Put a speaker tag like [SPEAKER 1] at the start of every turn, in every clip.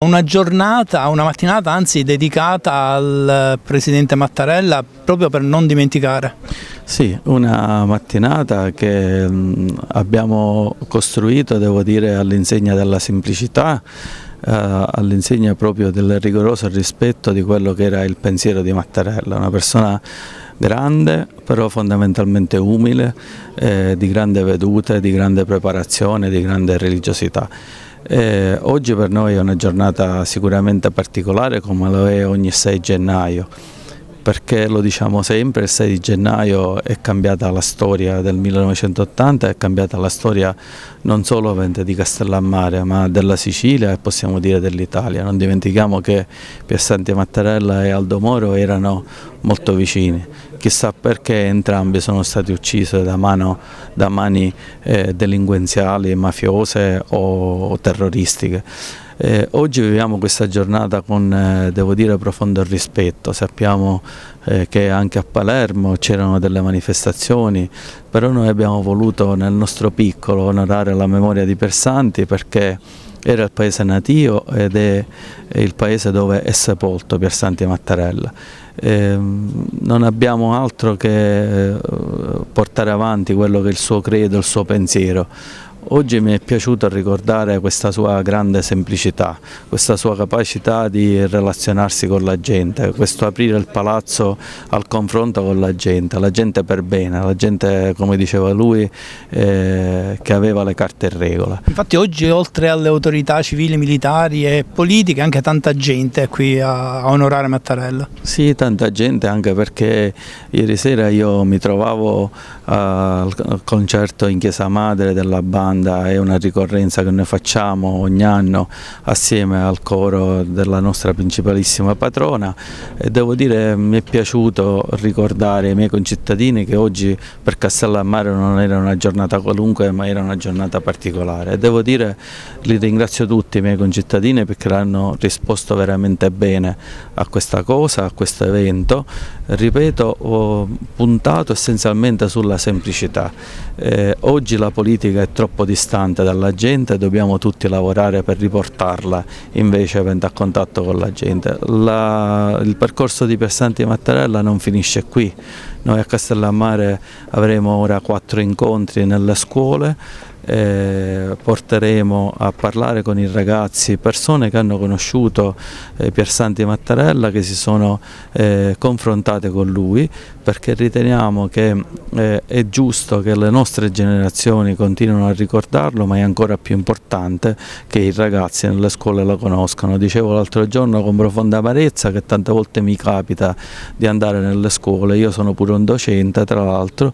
[SPEAKER 1] Una giornata, una mattinata anzi dedicata al eh, Presidente Mattarella proprio per non dimenticare. Sì, una
[SPEAKER 2] mattinata che mm, abbiamo costruito, devo dire, all'insegna della semplicità, eh, all'insegna proprio del rigoroso rispetto di quello che era il pensiero di Mattarella, una persona grande però fondamentalmente umile, eh, di grande vedute, di grande preparazione, di grande religiosità. Eh, oggi per noi è una giornata sicuramente particolare come lo è ogni 6 gennaio perché lo diciamo sempre, il 6 gennaio è cambiata la storia del 1980, è cambiata la storia non solo di Castellammare ma della Sicilia e possiamo dire dell'Italia. Non dimentichiamo che Pier Mattarella e Aldo Moro erano molto vicini. chissà perché entrambi sono stati uccisi da, mano, da mani eh, delinquenziali, mafiose o, o terroristiche. Eh, oggi viviamo questa giornata con, eh, devo dire, profondo rispetto, sappiamo eh, che anche a Palermo c'erano delle manifestazioni, però noi abbiamo voluto nel nostro piccolo onorare la memoria di Persanti perché era il paese natio ed è il paese dove è sepolto Pier Santi Mattarella. Eh, non abbiamo altro che eh, portare avanti quello che è il suo credo, il suo pensiero. Oggi mi è piaciuto ricordare questa sua grande semplicità, questa sua capacità di relazionarsi con la gente, questo aprire il palazzo al confronto con la gente, la gente per bene, la gente come diceva lui eh, che aveva le carte in regola.
[SPEAKER 1] Infatti oggi oltre alle autorità civili, militari e politiche anche tanta gente è qui a, a onorare Mattarella.
[SPEAKER 2] Sì, tanta gente anche perché ieri sera io mi trovavo al eh, concerto in Chiesa Madre della banda è una ricorrenza che noi facciamo ogni anno assieme al coro della nostra principalissima patrona e devo dire mi è piaciuto ricordare ai miei concittadini che oggi per Castellammare non era una giornata qualunque ma era una giornata particolare e devo dire li ringrazio tutti i miei concittadini perché hanno risposto veramente bene a questa cosa, a questo evento ripeto ho puntato essenzialmente sulla della semplicità. Eh, oggi la politica è troppo distante dalla gente e dobbiamo tutti lavorare per riportarla invece a contatto con la gente. La, il percorso di Persanti Mattarella non finisce qui, noi a Castellammare avremo ora quattro incontri nelle scuole eh, porteremo a parlare con i ragazzi persone che hanno conosciuto eh, Piersanti Mattarella, che si sono eh, confrontate con lui, perché riteniamo che eh, è giusto che le nostre generazioni continuino a ricordarlo, ma è ancora più importante che i ragazzi nelle scuole lo conoscano. Dicevo l'altro giorno con profonda amarezza che tante volte mi capita di andare nelle scuole, io sono pure un docente tra l'altro,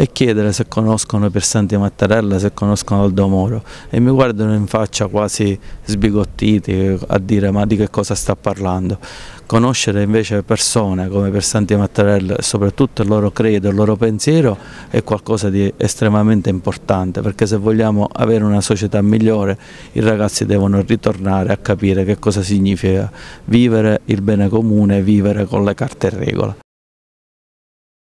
[SPEAKER 2] e chiedere se conoscono i Piersanti Mattarella, se conoscono Aldo Moro e mi guardano in faccia quasi sbigottiti a dire ma di che cosa sta parlando. Conoscere invece persone come Persanti Mattarella soprattutto il loro credo, il loro pensiero è qualcosa di estremamente importante perché se vogliamo avere una società migliore i ragazzi devono ritornare a capire che cosa significa vivere il bene comune, vivere con le carte in regola.